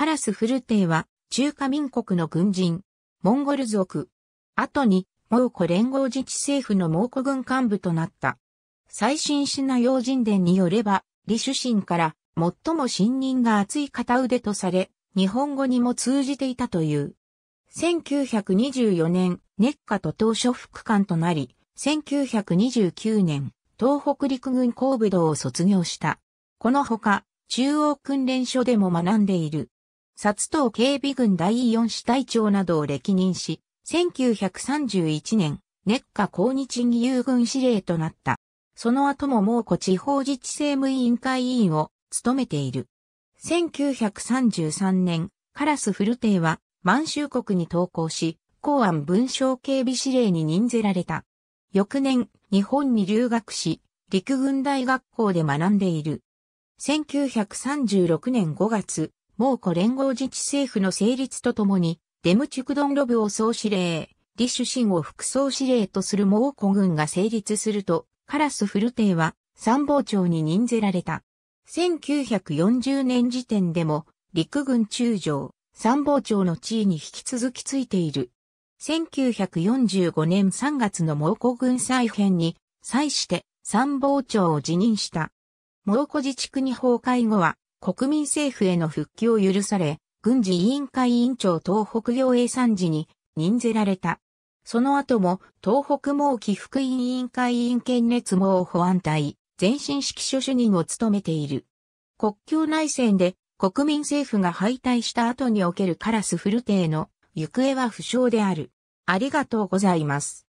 カラスフルテイは、中華民国の軍人、モンゴル族。後に、蒙古連合自治政府の蒙古軍幹部となった。最新シナ用人伝によれば、李主神から最も信任が厚い片腕とされ、日本語にも通じていたという。1924年、熱火と当初副官となり、1929年、東北陸軍工部道を卒業した。このほか、中央訓練所でも学んでいる。薩東警備軍第4支隊長などを歴任し、1931年、熱火抗日義勇軍司令となった。その後も猛虎地方自治政務委員会委員を務めている。1933年、カラスフルテイは満州国に投降し、公安文章警備司令に任ぜられた。翌年、日本に留学し、陸軍大学校で学んでいる。1936年5月、蒙古連合自治政府の成立とともに、デムチュクドンロブを総司令、ュシンを副総司令とする蒙古軍が成立すると、カラスフルテイは参謀長に任ぜられた。1940年時点でも、陸軍中将、参謀長の地位に引き続きついている。1945年3月の蒙古軍再編に、際して参謀長を辞任した。蒙古自治区に崩壊後は、国民政府への復帰を許され、軍事委員会委員長東北行営参事に任ぜられた。その後も、東北毛起福委員会委員兼熱毛保安隊、前進指揮所主任を務めている。国境内戦で国民政府が敗退した後におけるカラスフルテの行方は不詳である。ありがとうございます。